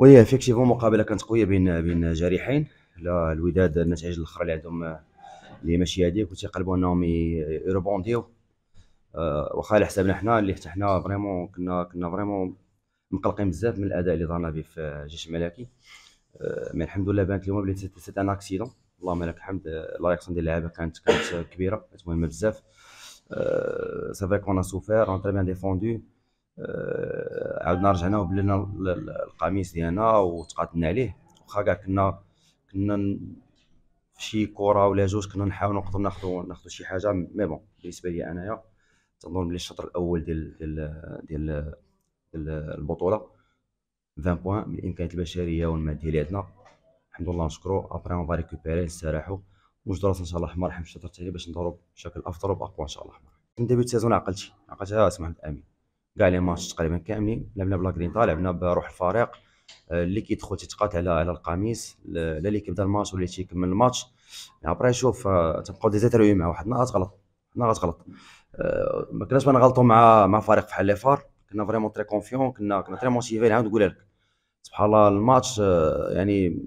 وهي افيكتيفون مقابله كانت قويه بين بين جريحين لا الوداد النتائج الاخرى اللي عندهم اللي ماشي هذيك وتيقلبوا انهم يربونديو آه، واخا على حسابنا حنا اللي حتى حنا فريمون كنا كنا فريمون مقلقين بزاف من الاداء اللي ظهرنا به في الجيش الملكي آه، مي الحمد لله بانت اليوم بلي سيت ان اكسيدون اللهم لك الحمد لا رياكسيون ديال اللعابه كانت كانت كبيره كانت مهمه بزاف آه، سافي كون سوفير اون تري بيان ديفوندو عاودنا رجعنا وبلنا القميص ديالنا وتقاتلنا عليه واخا كاع كنا كنا شي كره ولا جوج كنا نحاول نقدر ناخذوا ناخذوا شي حاجه مي بون بالنسبه لي انايا تنظن بلي الشطر الاول ديال ديال ديال, ديال البطوله 20 بوان من الامكانيات البشريه والماديه اللي عندنا الحمد لله نشكرو ابري اون ريكوبيري نستراحو وجدرات ان شاء الله حمار الشطر التاني باش نضرب بشكل افضل واقوى ان شاء الله حمار من ديبي سيزون عقلتي عقلتها اسمح الامين كاع لي ماتش تقريبا كاملين لعبنا بلاكرينتا لعبنا بروح الفريق آه، اللي كيدخل تيتقاتل على على القميص لا اللي كيبدا الماتش ولا تيكمل الماتش ابري شوف آه، تبقاو ديزيتروي مع واحد النهار غلط النهار غلط آه، ما كناش غلطوا مع مع فريق بحال لي فار كنا فريمون تري كونفيون كنا كنا تري موتيفي نعاود نقولها لك سبحان الله الماتش يعني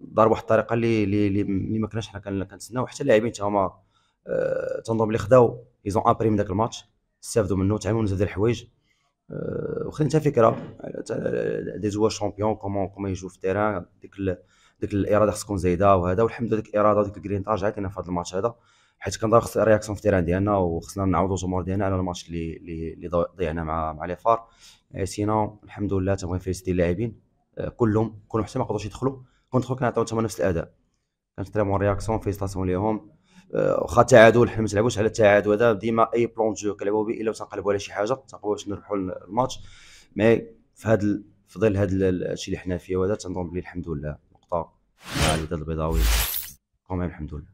دار بواحد الطريقه اللي اللي اللي ما كناش حنا كنتسناو حتى اللاعبين تا هما تنظن اللي خداو ايزون ابريم داك الماتش استافدوا منه تعلموا بزاف ديال الحوايج أه، وخلينا حتى فكره أه، دي زوا شامبيون كومون كومون يجوا في التيران ديك ال... ديك الاراده خص تكون زايده وهذا والحمد لله ديك الاراده وديك الكرينتا جات لنا في هذا الماتش هذا حيت كان خص رياكسيون في التيران ديالنا وخصنا نعوضوا الجمهور ديالنا على الماتش اللي اللي ضيعنا مع مع لي فار أه، سينا الحمد لله تبغي نفيسيتي اللاعبين كلهم كانوا حتى ما قدروش يدخلوا كون دخلوا كنعطيو تما نفس الاداء تريمون رياكسيون فيسيتاسيون ليهم واخا تعادل حنا ما تلعبوش على التعادل هذا ديما اي بلون جو كنلعبوا به الا تنقلبوا على شي حاجه تنقلبوا باش نربحوا الماتش مي في هذا في ظل هذا الشيء اللي حنا فيه وهذا تنظن بلي الحمد لله نقطه مع الوداد البيضاوي قوم الحمد لله